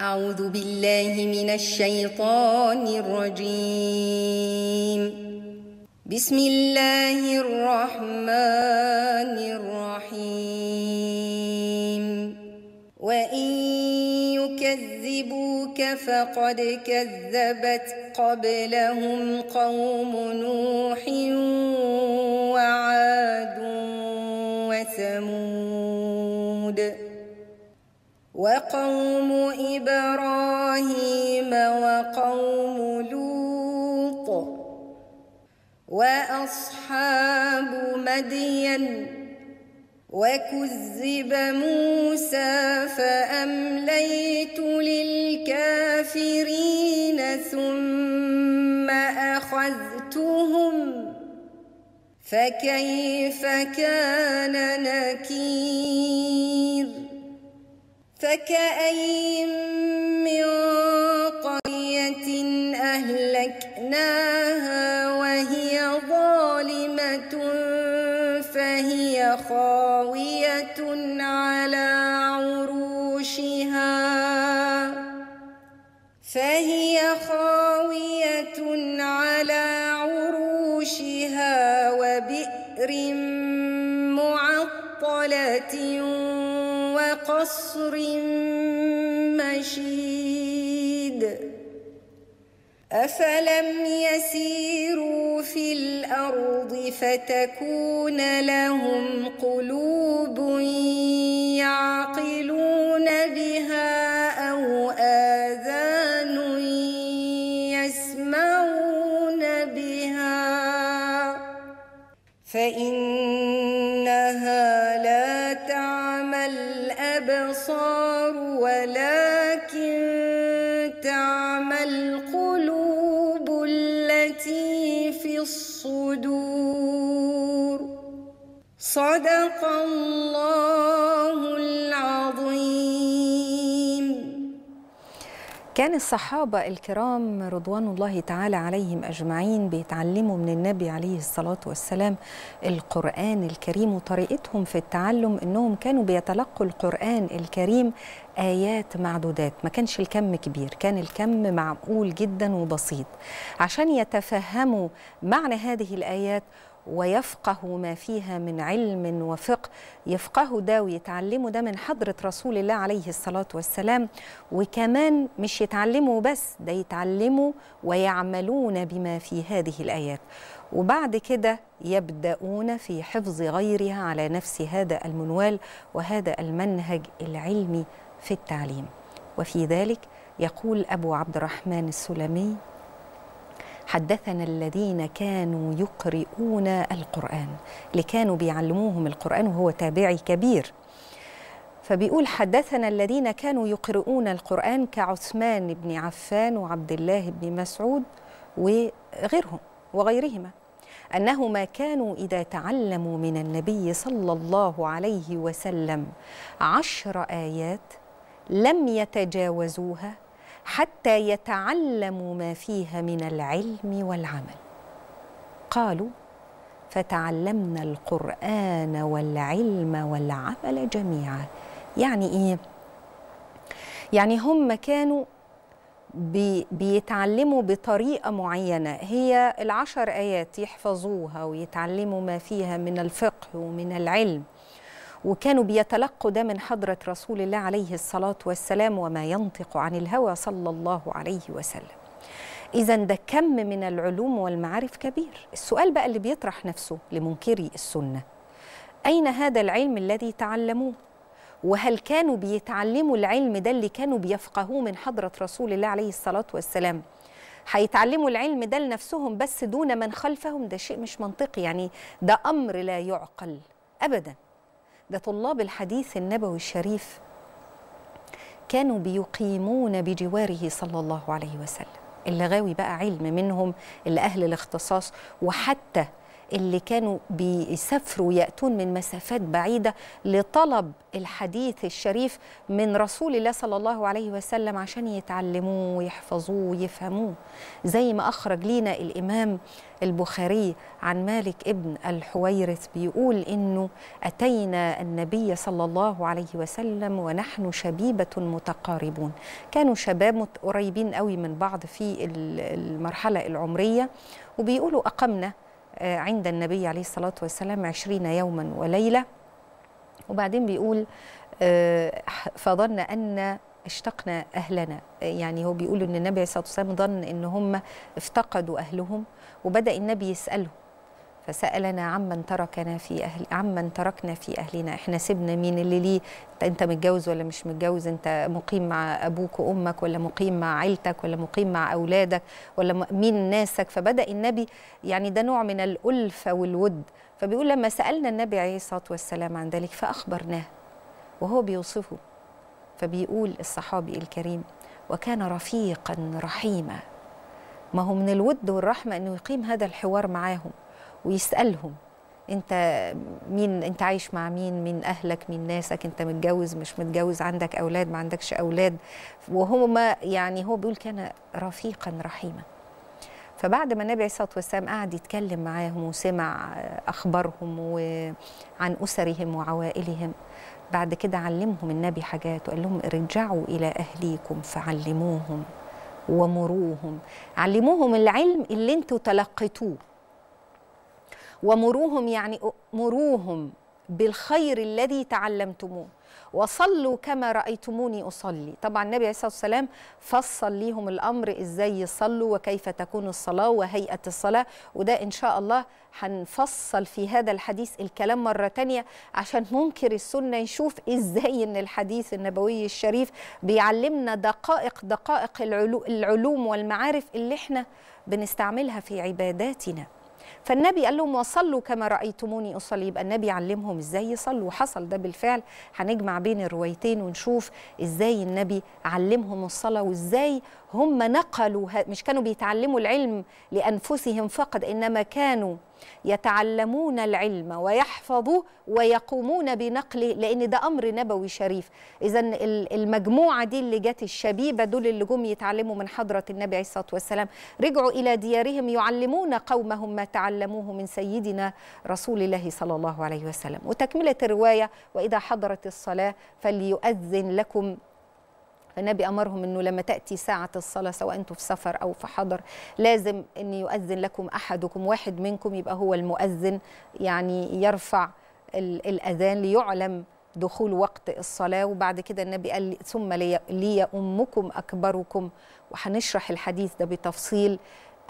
أعوذ بالله من الشيطان الرجيم بسم الله الرحمن الرحيم وإن يكذبوك فقد كذبت قبلهم قوم نوح وعاد وثمود وقوم إبراهيم وقوم لوط وأصحاب مدين وكذب موسى فأمليت للكافرين ثم أخذتهم فكيف كان نكير فكأين من قرية أهلكناها وهي ظالمة فهي خاوية على عروشها فهي خاوية على عروشها وبئر معطلة وعصر مشيد أفلم يسيروا في الأرض فتكون لهم قلوب يعلمون صدق الله العظيم كان الصحابة الكرام رضوان الله تعالى عليهم أجمعين بيتعلموا من النبي عليه الصلاة والسلام القرآن الكريم وطريقتهم في التعلم أنهم كانوا بيتلقوا القرآن الكريم آيات معدودات ما كانش الكم كبير كان الكم معقول جدا وبسيط عشان يتفهموا معنى هذه الآيات ويفقه ما فيها من علم وفقه يفقه ده ويتعلمه ده من حضرة رسول الله عليه الصلاة والسلام وكمان مش يتعلمه بس ده يتعلمه ويعملون بما في هذه الآيات وبعد كده يبدأون في حفظ غيرها على نفس هذا المنوال وهذا المنهج العلمي في التعليم وفي ذلك يقول أبو عبد الرحمن السلمي حدثنا الذين كانوا يقرؤون القرآن اللي كانوا بيعلموهم القرآن وهو تابعي كبير فبيقول حدثنا الذين كانوا يقرؤون القرآن كعثمان بن عفان وعبد الله بن مسعود وغيرهم وغيرهما أنهما كانوا إذا تعلموا من النبي صلى الله عليه وسلم عشر آيات لم يتجاوزوها حتى يتعلموا ما فيها من العلم والعمل قالوا فتعلمنا القرآن والعلم والعمل جميعا يعني إيه؟ يعني هم كانوا بي بيتعلموا بطريقة معينة هي العشر آيات يحفظوها ويتعلموا ما فيها من الفقه ومن العلم وكانوا بيتلقوا ده من حضرة رسول الله عليه الصلاة والسلام وما ينطق عن الهوى صلى الله عليه وسلم إذا ده كم من العلوم والمعارف كبير السؤال بقى اللي بيطرح نفسه لمنكري السنة أين هذا العلم الذي تعلموه؟ وهل كانوا بيتعلموا العلم ده اللي كانوا بيفقهوه من حضرة رسول الله عليه الصلاة والسلام هيتعلموا العلم ده لنفسهم بس دون من خلفهم ده شيء مش منطقي يعني ده أمر لا يعقل أبداً ده طلاب الحديث النبوي الشريف كانوا بيقيمون بجواره صلى الله عليه وسلم اللي غاوي بقى علم منهم اللي أهل الاختصاص وحتى اللي كانوا بيسافروا يأتون من مسافات بعيدة لطلب الحديث الشريف من رسول الله صلى الله عليه وسلم عشان يتعلموه ويحفظوه ويفهموه زي ما أخرج لينا الإمام البخاري عن مالك ابن الحويرث بيقول إنه أتينا النبي صلى الله عليه وسلم ونحن شبيبة متقاربون كانوا شباب قريبين قوي من بعض في المرحلة العمرية وبيقولوا أقمنا آه، عند النبي عليه الصلاة والسلام عشرين يوما وليلة وبعدين بيقول آه، فظن أن اشتقنا أهلنا آه، يعني هو بيقول أن النبي عليه الصلاة والسلام ظن أن هم افتقدوا أهلهم وبدأ النبي يسألهم فسألنا عمن تركنا في أهل عمن تركنا في أهلنا إحنا سيبنا مين اللي ليه أنت متجوز ولا مش متجوز أنت مقيم مع أبوك وأمك ولا مقيم مع عيلتك ولا مقيم مع أولادك ولا مين ناسك فبدأ النبي يعني ده نوع من الألفة والود فبيقول لما سألنا النبي عليه الصلاة والسلام عن ذلك فأخبرناه وهو بيوصفه فبيقول الصحابي الكريم وكان رفيقا رحيما ما هو من الود والرحمة أنه يقيم هذا الحوار معاهم ويسالهم انت مين انت عايش مع مين مين اهلك مين ناسك انت متجوز مش متجوز عندك اولاد ما عندكش اولاد وهما يعني هو بيقول كان رفيقا رحيما فبعد ما النبي عليه الصلاه والسلام قعد يتكلم معاهم وسمع اخبارهم وعن اسرهم وعوائلهم بعد كده علمهم النبي حاجات وقال لهم ارجعوا الى اهليكم فعلموهم ومروهم علموهم العلم اللي انتوا تلقيتوه ومروهم يعني مروهم بالخير الذي تعلمتموه وصلوا كما رأيتموني أصلي طبعا النبي عليه الصلاة والسلام فصل ليهم الأمر إزاي يصلوا وكيف تكون الصلاة وهيئة الصلاة وده إن شاء الله هنفصل في هذا الحديث الكلام مرة تانية عشان منكر السنة يشوف إزاي إن الحديث النبوي الشريف بيعلمنا دقائق دقائق العلوم والمعارف اللي إحنا بنستعملها في عباداتنا فالنبي قال لهم وصلوا كما رأيتموني أصلي يبقى النبي علمهم إزاي يصلوا وحصل ده بالفعل هنجمع بين الروايتين ونشوف إزاي النبي علمهم الصلاة وإزاي هم نقلوا مش كانوا بيتعلموا العلم لأنفسهم فقط إنما كانوا يتعلمون العلم ويحفظوا ويقومون بنقله لأن ده أمر نبوي شريف إذا المجموعة دي اللي جت الشبيبة دول اللي جم يتعلموا من حضرة النبي عليه الصلاة والسلام رجعوا إلى ديارهم يعلمون قومهم ما تعلموه من سيدنا رسول الله صلى الله عليه وسلم وتكملة الرواية وإذا حضرت الصلاة فليؤذن لكم فالنبي امرهم انه لما تاتي ساعه الصلاه سواء انتم في سفر او في حضر لازم ان يؤذن لكم احدكم واحد منكم يبقى هو المؤذن يعني يرفع الاذان ليعلم دخول وقت الصلاة وبعد كده النبي قال ثم لي, أمكم أكبركم وهنشرح الحديث ده بتفصيل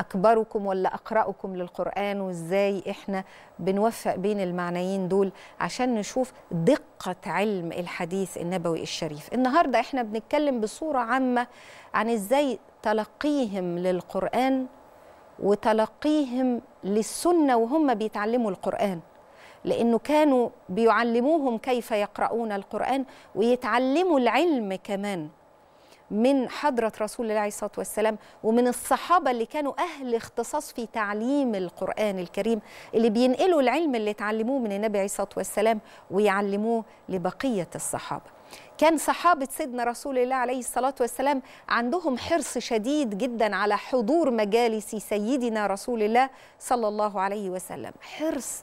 اكبركم ولا اقراكم للقران وازاي احنا بنوفق بين المعنيين دول عشان نشوف دقه علم الحديث النبوي الشريف النهارده احنا بنتكلم بصوره عامه عن ازاي تلقيهم للقران وتلقيهم للسنه وهم بيتعلموا القران لانه كانوا بيعلموهم كيف يقرؤون القران ويتعلموا العلم كمان من حضرة رسول الله عليه الصلاة والسلام ومن الصحابة اللي كانوا أهل اختصاص في تعليم القرآن الكريم اللي بينقلوا العلم اللي اتعلموه من النبي عليه الصلاة والسلام ويعلموه لبقية الصحابة كان صحابة سيدنا رسول الله عليه الصلاة والسلام عندهم حرص شديد جدا على حضور مجالس سيدنا رسول الله صلى الله عليه وسلم حرص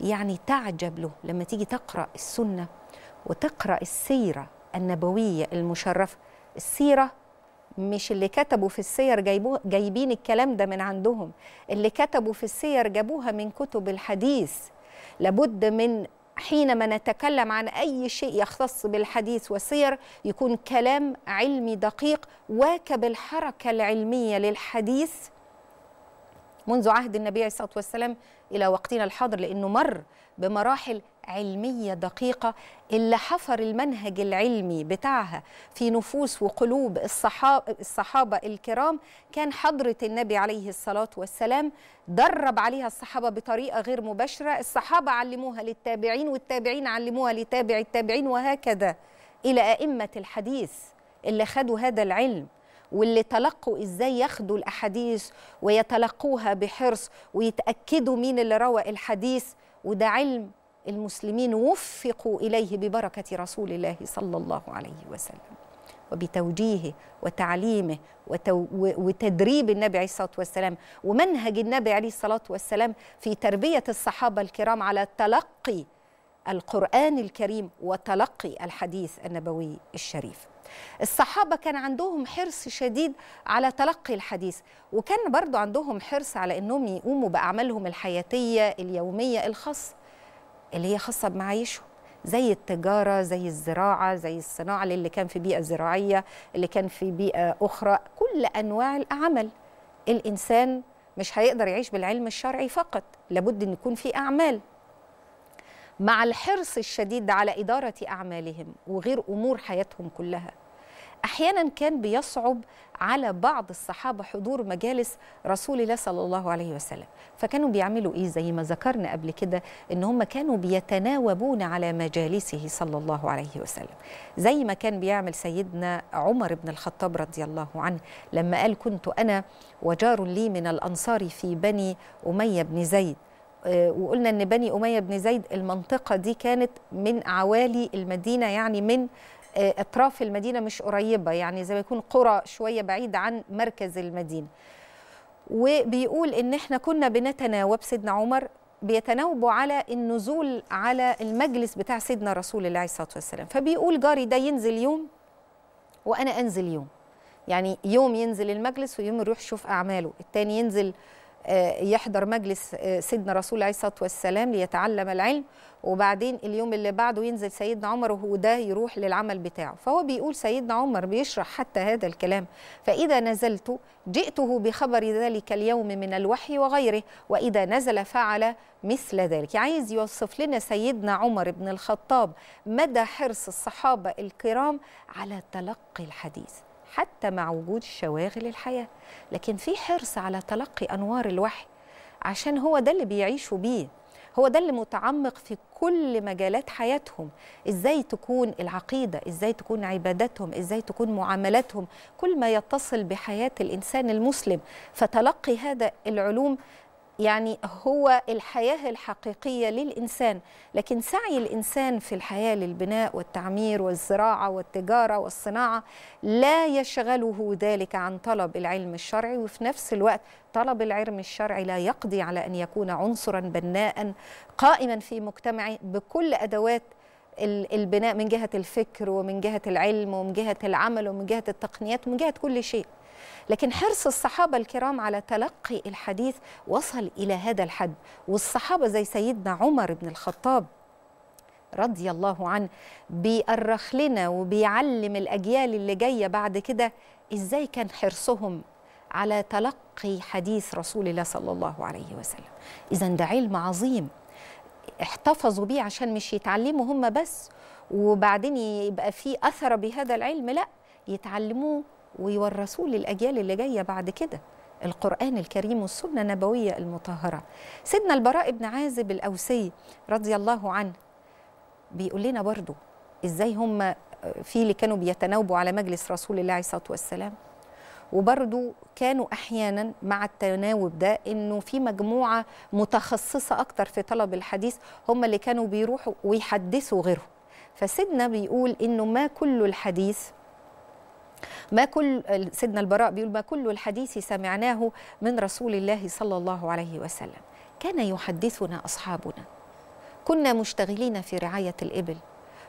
يعني تعجب له لما تيجي تقرأ السنة وتقرأ السيرة النبوية المشرفة السيرة مش اللي كتبوا في السير جايبوه جايبين الكلام ده من عندهم اللي كتبوا في السير جابوها من كتب الحديث لابد من حينما نتكلم عن أي شيء يختص بالحديث والسير يكون كلام علمي دقيق واكب الحركة العلمية للحديث منذ عهد النبي عليه الصلاة والسلام إلى وقتنا الحاضر لأنه مر بمراحل علمية دقيقة اللي حفر المنهج العلمي بتاعها في نفوس وقلوب الصحابة, الصحابة الكرام كان حضرة النبي عليه الصلاة والسلام درب عليها الصحابة بطريقة غير مباشرة الصحابة علموها للتابعين والتابعين علموها لتابع التابعين وهكذا إلى أئمة الحديث اللي خدوا هذا العلم واللي تلقوا ازاي ياخدوا الاحاديث ويتلقوها بحرص ويتاكدوا مين اللي روى الحديث وده علم المسلمين وفقوا اليه ببركه رسول الله صلى الله عليه وسلم وبتوجيهه وتعليمه وتو وتدريب النبي عليه الصلاه والسلام ومنهج النبي عليه الصلاه والسلام في تربيه الصحابه الكرام على تلقي القران الكريم وتلقي الحديث النبوي الشريف الصحابة كان عندهم حرص شديد على تلقي الحديث وكان برضو عندهم حرص على أنهم يقوموا بأعمالهم الحياتية اليومية الخاصة اللي هي خاصة بمعايشهم زي التجارة زي الزراعة زي الصناعة للي كان في بيئة زراعية اللي كان في بيئة أخرى كل أنواع العمل الإنسان مش هيقدر يعيش بالعلم الشرعي فقط لابد أن يكون في أعمال مع الحرص الشديد على إدارة أعمالهم وغير أمور حياتهم كلها أحيانا كان بيصعب على بعض الصحابة حضور مجالس رسول الله صلى الله عليه وسلم فكانوا بيعملوا إيه زي ما ذكرنا قبل كده إن هم كانوا بيتناوبون على مجالسه صلى الله عليه وسلم زي ما كان بيعمل سيدنا عمر بن الخطاب رضي الله عنه لما قال كنت أنا وجار لي من الأنصار في بني أمية بن زيد آه، وقلنا ان بني اميه بن زيد المنطقه دي كانت من عوالي المدينه يعني من آه، اطراف المدينه مش قريبه يعني زي ما يكون قرى شويه بعيد عن مركز المدينه وبيقول ان احنا كنا بنتناوب سيدنا عمر بيتناوبوا على النزول على المجلس بتاع سيدنا رسول الله عليه الصلاه والسلام فبيقول جاري ده ينزل يوم وانا انزل يوم يعني يوم ينزل المجلس ويوم يروح يشوف اعماله التاني ينزل آه، يحضر مجلس آه، سيدنا رسول عليه الصلاه والسلام ليتعلم العلم وبعدين اليوم اللي بعده ينزل سيدنا عمر وهو ده يروح للعمل بتاعه فهو بيقول سيدنا عمر بيشرح حتى هذا الكلام فإذا نزلت جئته بخبر ذلك اليوم من الوحي وغيره وإذا نزل فعل مثل ذلك عايز يوصف لنا سيدنا عمر بن الخطاب مدى حرص الصحابة الكرام على تلقي الحديث حتى مع وجود شواغل الحياة لكن في حرص على تلقي أنوار الوحي عشان هو ده اللي بيعيشوا بيه هو ده اللي متعمق في كل مجالات حياتهم ازاي تكون العقيده ازاي تكون عبادتهم ازاي تكون معاملاتهم كل ما يتصل بحياه الانسان المسلم فتلقي هذا العلوم يعني هو الحياة الحقيقية للإنسان لكن سعي الإنسان في الحياة للبناء والتعمير والزراعة والتجارة والصناعة لا يشغله ذلك عن طلب العلم الشرعي وفي نفس الوقت طلب العلم الشرعي لا يقضي على أن يكون عنصرا بناء قائما في مجتمعه بكل أدوات البناء من جهة الفكر ومن جهة العلم ومن جهة العمل ومن جهة التقنيات ومن جهة كل شيء لكن حرص الصحابة الكرام على تلقي الحديث وصل إلى هذا الحد والصحابة زي سيدنا عمر بن الخطاب رضي الله عنه بيأرخ لنا وبيعلم الأجيال اللي جاية بعد كده إزاي كان حرصهم على تلقي حديث رسول الله صلى الله عليه وسلم إذا ده علم عظيم احتفظوا بيه عشان مش يتعلموا هم بس وبعدين يبقى في أثر بهذا العلم لا يتعلموه ويورثوه للأجيال اللي جاية بعد كده القرآن الكريم والسنة النبوية المطهرة سيدنا البراء بن عازب الأوسي رضي الله عنه بيقول لنا برضو إزاي هم آه، في اللي كانوا بيتناوبوا على مجلس رسول الله عليه الصلاة والسلام وبرضو كانوا أحيانا مع التناوب ده إنه في مجموعة متخصصة أكتر في طلب الحديث هم اللي كانوا بيروحوا ويحدثوا غيره فسيدنا بيقول إنه ما كل الحديث ما كل سيدنا البراء بيقول ما كل الحديث سمعناه من رسول الله صلى الله عليه وسلم كان يحدثنا أصحابنا كنا مشتغلين في رعاية الإبل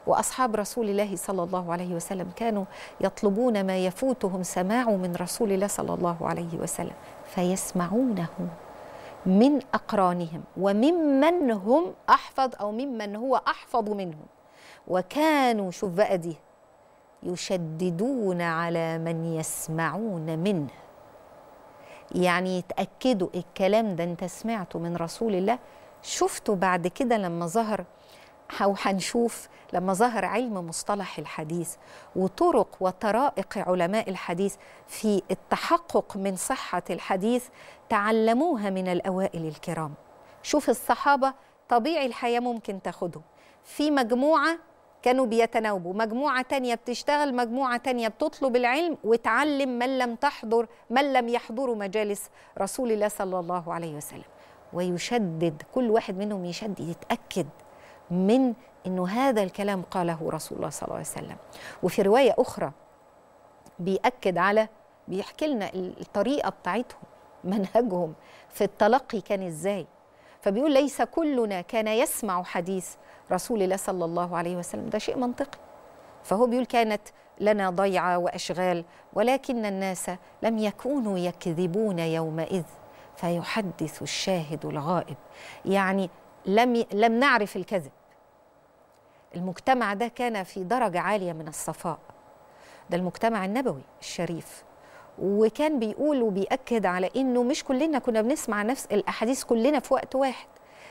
واصحاب رسول الله صلى الله عليه وسلم كانوا يطلبون ما يفوتهم سماع من رسول الله صلى الله عليه وسلم فيسمعونه من اقرانهم وممن هم احفظ او ممن هو احفظ منهم وكانوا شفاء دي يشددون على من يسمعون منه يعني يتأكدوا الكلام ده انت سمعته من رسول الله شفته بعد كده لما ظهر أو هنشوف لما ظهر علم مصطلح الحديث وطرق وطرائق علماء الحديث في التحقق من صحة الحديث تعلموها من الأوائل الكرام شوف الصحابة طبيعي الحياة ممكن تاخدهم في مجموعة كانوا بيتناوبوا مجموعة تانية بتشتغل مجموعة تانية بتطلب العلم وتعلم من لم تحضر من لم يحضروا مجالس رسول الله صلى الله عليه وسلم ويشدد كل واحد منهم يشدد يتأكد من أنه هذا الكلام قاله رسول الله صلى الله عليه وسلم وفي رواية أخرى بيأكد على بيحكي لنا الطريقة بتاعتهم منهجهم في التلقي كان إزاي فبيقول ليس كلنا كان يسمع حديث رسول الله صلى الله عليه وسلم ده شيء منطقي فهو بيقول كانت لنا ضيعة وأشغال ولكن الناس لم يكونوا يكذبون يومئذ فيحدث الشاهد الغائب يعني لم لم نعرف الكذب المجتمع ده كان في درجة عالية من الصفاء ده المجتمع النبوي الشريف وكان بيقول وبيأكد على إنه مش كلنا كنا بنسمع نفس الأحاديث كلنا في وقت واحد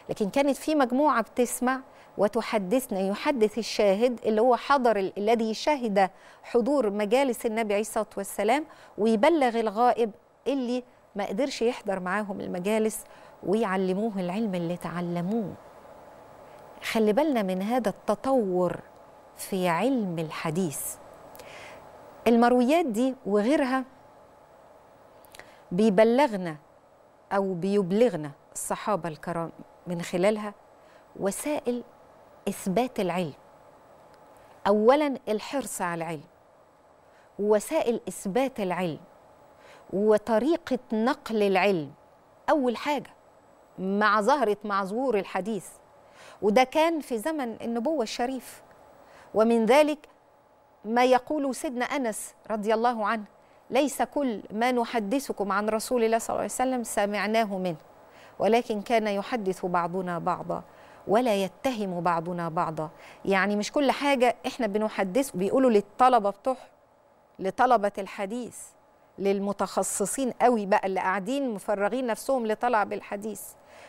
لكن كانت في مجموعة بتسمع وتحدثنا يحدث الشاهد اللي هو حضر الذي شهد حضور مجالس النبي عليه الصلاة والسلام ويبلغ الغائب اللي ما قدرش يحضر معاهم المجالس ويعلموه العلم اللي تعلموه خلي بالنا من هذا التطور في علم الحديث المرويات دي وغيرها بيبلغنا أو بيبلغنا الصحابة الكرام من خلالها وسائل إثبات العلم أولا الحرص على العلم ووسائل إثبات العلم وطريقة نقل العلم أول حاجة مع ظهرة مع ظهور الحديث وده كان في زمن النبوة الشريف ومن ذلك ما يقول سيدنا أنس رضي الله عنه ليس كل ما نحدثكم عن رسول الله صلى الله عليه وسلم سمعناه منه ولكن كان يحدث بعضنا بعضا ولا يتهم بعضنا بعضا يعني مش كل حاجة احنا بنحدث بيقولوا للطلبة بتوعهم لطلبة الحديث للمتخصصين قوي بقى اللي قاعدين مفرغين نفسهم لطلع بالحديث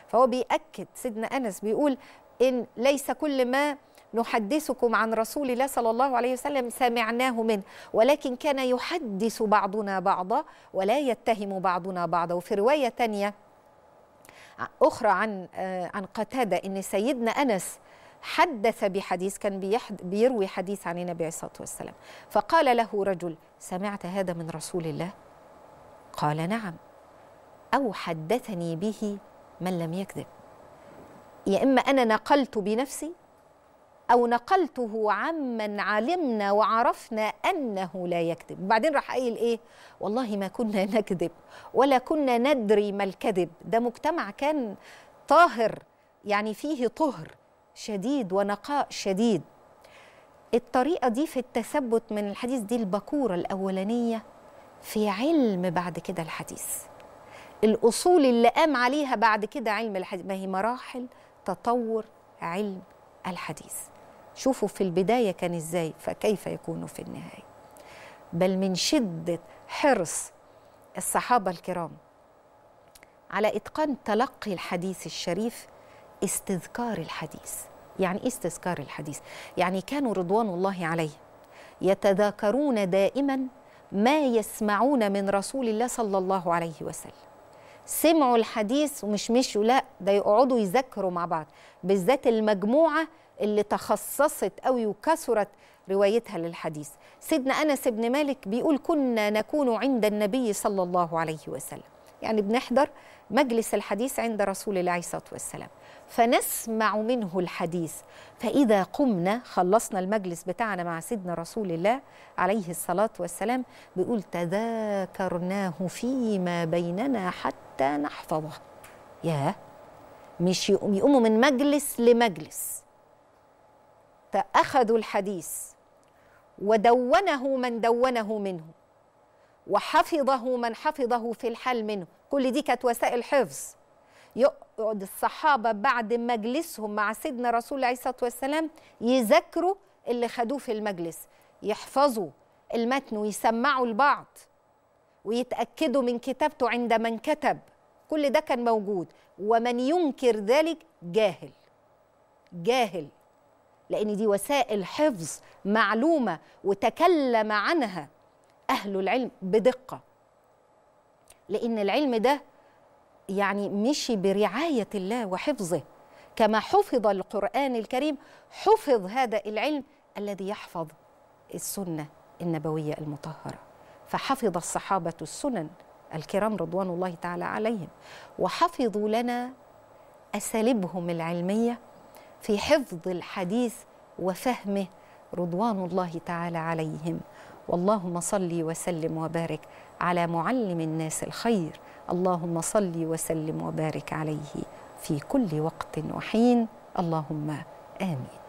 فهو بيأكد سيدنا أنس بيقول إن ليس كل ما نحدثكم عن رسول الله صلى الله عليه وسلم سمعناه منه ولكن كان يحدث بعضنا بعضا ولا يتهم بعضنا بعضا وفي رواية تانية أخرى عن آه، عن قتادة إن سيدنا أنس حدث بحديث كان بيحد بيروي حديث عن النبي عليه الصلاة والسلام فقال له رجل سمعت هذا من رسول الله قال نعم أو حدثني به من لم يكذب يا إما أنا نقلت بنفسي أو نقلته عمن علمنا وعرفنا أنه لا يكذب وبعدين راح قايل إيه والله ما كنا نكذب ولا كنا ندري ما الكذب ده مجتمع كان طاهر يعني فيه طهر شديد ونقاء شديد الطريقة دي في التثبت من الحديث دي البكورة الأولانية في علم بعد كده الحديث الأصول اللي قام عليها بعد كده علم الحديث ما هي مراحل تطور علم الحديث شوفوا في البداية كان إزاي فكيف يكون في النهاية بل من شدة حرص الصحابة الكرام على إتقان تلقي الحديث الشريف استذكار الحديث يعني إيه استذكار الحديث يعني كانوا رضوان الله عليه يتذاكرون دائما ما يسمعون من رسول الله صلى الله عليه وسلم سمعوا الحديث ومش مشوا لا ده يقعدوا يذاكروا مع بعض بالذات المجموعه اللي تخصصت قوي وكثرت روايتها للحديث سيدنا أنس بن مالك بيقول كنا نكون عند النبي صلى الله عليه وسلم يعني بنحضر مجلس الحديث عند رسول الله عليه الصلاة والسلام فنسمع منه الحديث فإذا قمنا خلصنا المجلس بتاعنا مع سيدنا رسول الله عليه الصلاة والسلام بيقول تذاكرناه فيما بيننا حتى نحفظه ياه مش يقوموا من مجلس لمجلس أخذوا الحديث ودونه من دونه منه وحفظه من حفظه في الحال منه كل دي كانت وسائل حفظ يقعد الصحابة بعد مجلسهم مع سيدنا رسول الله عليه الصلاة والسلام يذاكروا اللي خدوه في المجلس يحفظوا المتن ويسمعوا البعض ويتأكدوا من كتابته عند من كتب كل ده كان موجود ومن ينكر ذلك جاهل جاهل لأن دي وسائل حفظ معلومة وتكلم عنها أهل العلم بدقة لأن العلم ده يعني مشي برعاية الله وحفظه كما حفظ القرآن الكريم حفظ هذا العلم الذي يحفظ السنة النبوية المطهرة فحفظ الصحابة السنن الكرام رضوان الله تعالى عليهم وحفظوا لنا أساليبهم العلمية في حفظ الحديث وفهمه رضوان الله تعالى عليهم واللهم صل وسلم وبارك على معلم الناس الخير اللهم صل وسلم وبارك عليه في كل وقت وحين اللهم امين